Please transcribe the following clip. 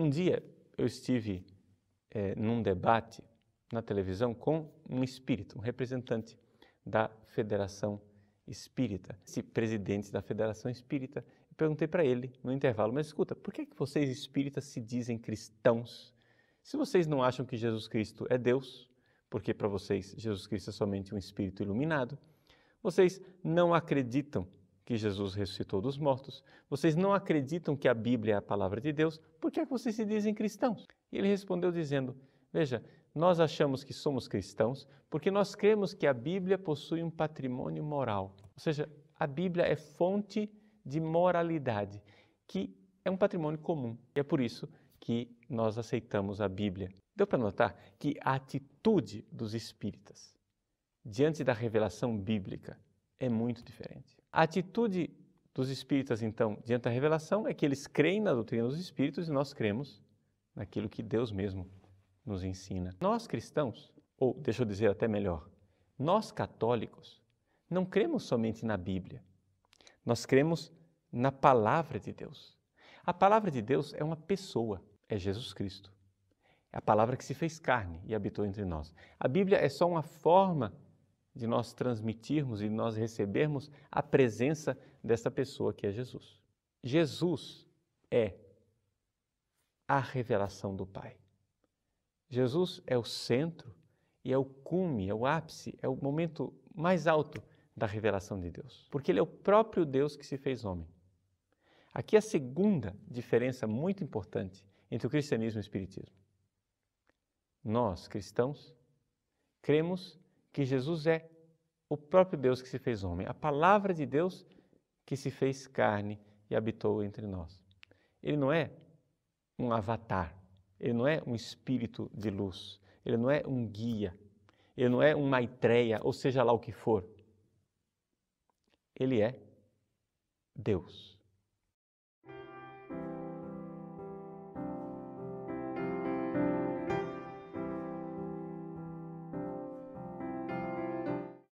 Um dia eu estive é, num debate na televisão com um espírito, um representante da Federação Espírita, esse presidente da Federação Espírita. e perguntei para ele no intervalo, mas escuta, por que, que vocês espíritas se dizem cristãos se vocês não acham que Jesus Cristo é Deus, porque para vocês Jesus Cristo é somente um espírito iluminado, vocês não acreditam que Jesus ressuscitou dos mortos, vocês não acreditam que a Bíblia é a palavra de Deus, por que, é que vocês se dizem cristãos? E ele respondeu dizendo: Veja, nós achamos que somos cristãos porque nós cremos que a Bíblia possui um patrimônio moral. Ou seja, a Bíblia é fonte de moralidade, que é um patrimônio comum. E é por isso que nós aceitamos a Bíblia. Deu para notar que a atitude dos espíritas diante da revelação bíblica é muito diferente. A atitude dos espíritas, então, diante da revelação, é que eles creem na doutrina dos espíritos e nós cremos naquilo que Deus mesmo nos ensina. Nós cristãos, ou deixa eu dizer até melhor, nós católicos, não cremos somente na Bíblia, nós cremos na palavra de Deus. A palavra de Deus é uma pessoa, é Jesus Cristo. É a palavra que se fez carne e habitou entre nós. A Bíblia é só uma forma de nós transmitirmos e nós recebermos a presença dessa pessoa que é Jesus. Jesus é a revelação do Pai. Jesus é o centro e é o cume, é o ápice, é o momento mais alto da revelação de Deus, porque ele é o próprio Deus que se fez homem. Aqui a segunda diferença muito importante entre o cristianismo e o espiritismo. Nós, cristãos, cremos que Jesus é o próprio Deus que se fez homem, a palavra de Deus que se fez carne e habitou entre nós. Ele não é um avatar, ele não é um espírito de luz, ele não é um guia, ele não é uma maitreya, ou seja lá o que for. Ele é Deus.